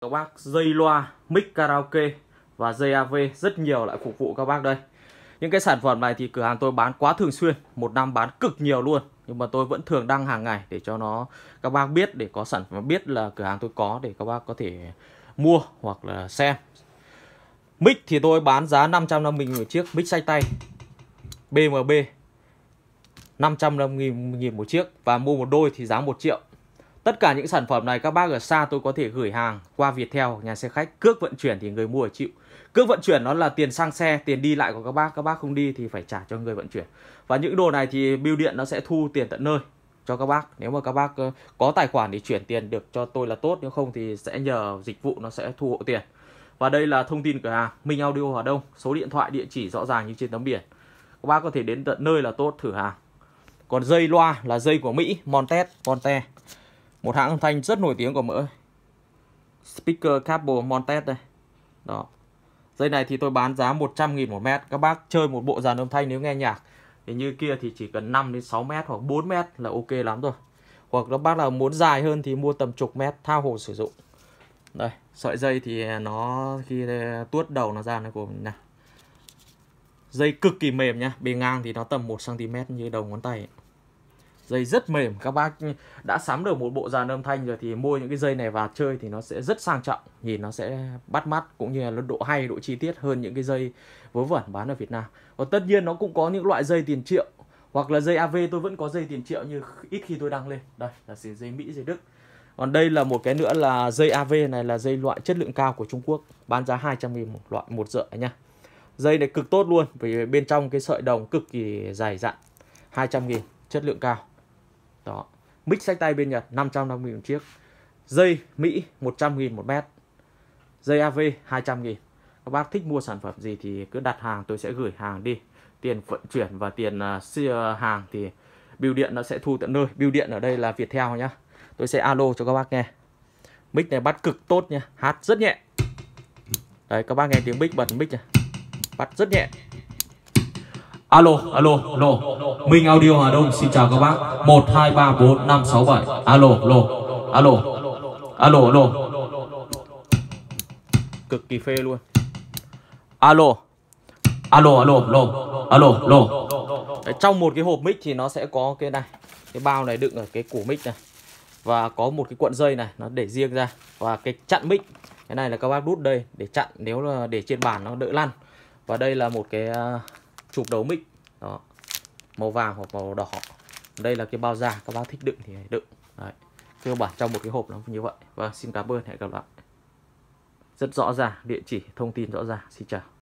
các bác dây loa, mic karaoke và dây AV rất nhiều lại phục vụ các bác đây. Những cái sản phẩm này thì cửa hàng tôi bán quá thường xuyên, một năm bán cực nhiều luôn. Nhưng mà tôi vẫn thường đăng hàng ngày để cho nó các bác biết, để có sản phẩm biết là cửa hàng tôi có để các bác có thể mua hoặc là xem. Mic thì tôi bán giá 550 000 một chiếc, mic sách tay BMB 550 000 một chiếc và mua một đôi thì giá 1 triệu. Tất cả những sản phẩm này các bác ở xa tôi có thể gửi hàng qua Viettel, nhà xe khách, cước vận chuyển thì người mua chịu. Cước vận chuyển nó là tiền sang xe, tiền đi lại của các bác, các bác không đi thì phải trả cho người vận chuyển. Và những đồ này thì bưu điện nó sẽ thu tiền tận nơi cho các bác. Nếu mà các bác ờ, có tài khoản thì chuyển tiền được cho tôi là tốt, nếu không thì sẽ nhờ dịch vụ nó sẽ thu hộ tiền. Và đây là thông tin cửa hàng Minh Audio Hà Đông, số điện thoại, địa chỉ rõ ràng như trên tấm biển. Các bác có thể đến tận nơi là tốt thử hàng. Còn dây loa là dây của Mỹ, Montet, Monte một hãng âm thanh rất nổi tiếng của mỡ speaker cable montet đây đó dây này thì tôi bán giá 100 nghìn một mét các bác chơi một bộ dàn âm thanh nếu nghe nhạc thì như kia thì chỉ cần 5 đến 6 mét hoặc 4 mét là ok lắm rồi hoặc các bác là muốn dài hơn thì mua tầm chục mét thao hồ sử dụng đây sợi dây thì nó khi tuốt đầu nó ra nó của mình nè dây cực kỳ mềm nhá bề ngang thì nó tầm 1 cm như đầu ngón tay ấy dây rất mềm các bác đã sắm được một bộ dàn âm thanh rồi thì mua những cái dây này vào chơi thì nó sẽ rất sang trọng nhìn nó sẽ bắt mắt cũng như là độ hay độ chi tiết hơn những cái dây vớ vẩn bán ở Việt Nam và tất nhiên nó cũng có những loại dây tiền triệu hoặc là dây AV tôi vẫn có dây tiền triệu như ít khi tôi đăng lên đây là dây Mỹ dây Đức còn đây là một cái nữa là dây AV này là dây loại chất lượng cao của Trung Quốc bán giá 200 nghìn một loại một rưỡi nha dây này cực tốt luôn vì bên trong cái sợi đồng cực kỳ dày dặn 200 nghìn chất lượng cao đó mic sách tay bên Nhật 550 một chiếc dây Mỹ 100 nghìn một mét dây AV 200 nghìn các bác thích mua sản phẩm gì thì cứ đặt hàng tôi sẽ gửi hàng đi tiền vận chuyển và tiền uh, hàng thì bưu điện nó sẽ thu tận nơi bưu điện ở đây là Viettel nhá tôi sẽ alo cho các bác nghe mic này bắt cực tốt nha hát rất nhẹ đấy các bác nghe tiếng mic bật mic nha bắt rất nhẹ Alo, alo, alo. Minh Audio Hà Đông xin chào các bác. 1 2 3 4 5 6 7. Alo, alo. Alo. Alo, alo. Cực kỳ phê luôn. Alo. Alo, alo, alo. Alo, alo. trong một cái hộp mic thì nó sẽ có cái này. Cái bao này đựng ở cái củ mic này. Và có một cái cuộn dây này nó để riêng ra và cái chặn mic. Cái này là các bác đút đây để chặn nếu là để trên bàn nó đỡ lăn. Và đây là một cái à, chụp đầu mic đó màu vàng hoặc màu đỏ đây là cái bao da các bác thích đựng thì đựng Đấy. cơ bản trong một cái hộp nó như vậy và vâng, xin cảm ơn hẹn gặp lại rất rõ ràng địa chỉ thông tin rõ ràng xin chào